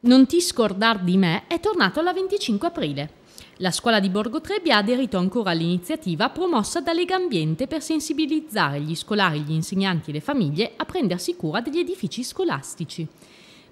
Non ti scordar di me è tornato alla 25 aprile. La scuola di Borgo Trebbia ha aderito ancora all'iniziativa promossa da Lega Ambiente per sensibilizzare gli scolari, gli insegnanti e le famiglie a prendersi cura degli edifici scolastici.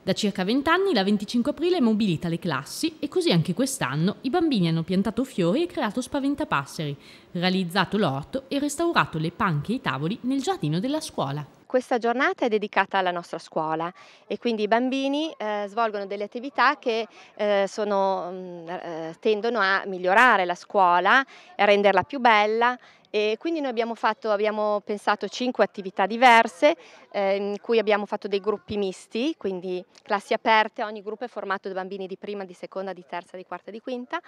Da circa 20 anni la 25 aprile mobilita le classi e così anche quest'anno i bambini hanno piantato fiori e creato spaventapasseri, realizzato l'orto e restaurato le panche e i tavoli nel giardino della scuola. Questa giornata è dedicata alla nostra scuola e quindi i bambini eh, svolgono delle attività che eh, sono, mh, mm, eh, tendono a migliorare la scuola, a renderla più bella e quindi noi abbiamo, fatto, abbiamo pensato cinque attività diverse eh, in cui abbiamo fatto dei gruppi misti, quindi classi aperte, ogni gruppo è formato da bambini di prima, di seconda, di terza, di quarta, di quinta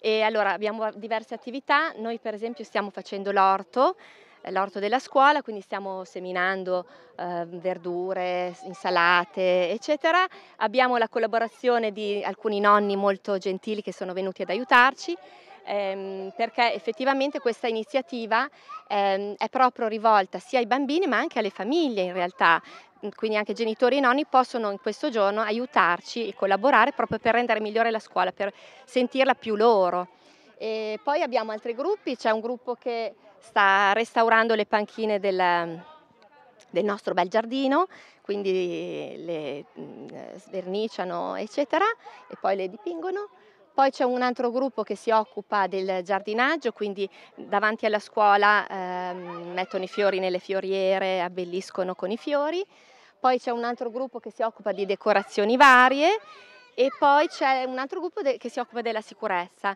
e allora abbiamo diverse attività, noi per esempio stiamo facendo l'orto l'orto della scuola, quindi stiamo seminando eh, verdure, insalate, eccetera. Abbiamo la collaborazione di alcuni nonni molto gentili che sono venuti ad aiutarci. Ehm, perché effettivamente questa iniziativa ehm, è proprio rivolta sia ai bambini ma anche alle famiglie in realtà, quindi anche genitori e nonni possono in questo giorno aiutarci e collaborare proprio per rendere migliore la scuola, per sentirla più loro. E poi abbiamo altri gruppi, c'è un gruppo che sta restaurando le panchine del, del nostro bel giardino, quindi le mm, sverniciano eccetera e poi le dipingono. Poi c'è un altro gruppo che si occupa del giardinaggio, quindi davanti alla scuola eh, mettono i fiori nelle fioriere, abbelliscono con i fiori. Poi c'è un altro gruppo che si occupa di decorazioni varie e poi c'è un altro gruppo che si occupa della sicurezza.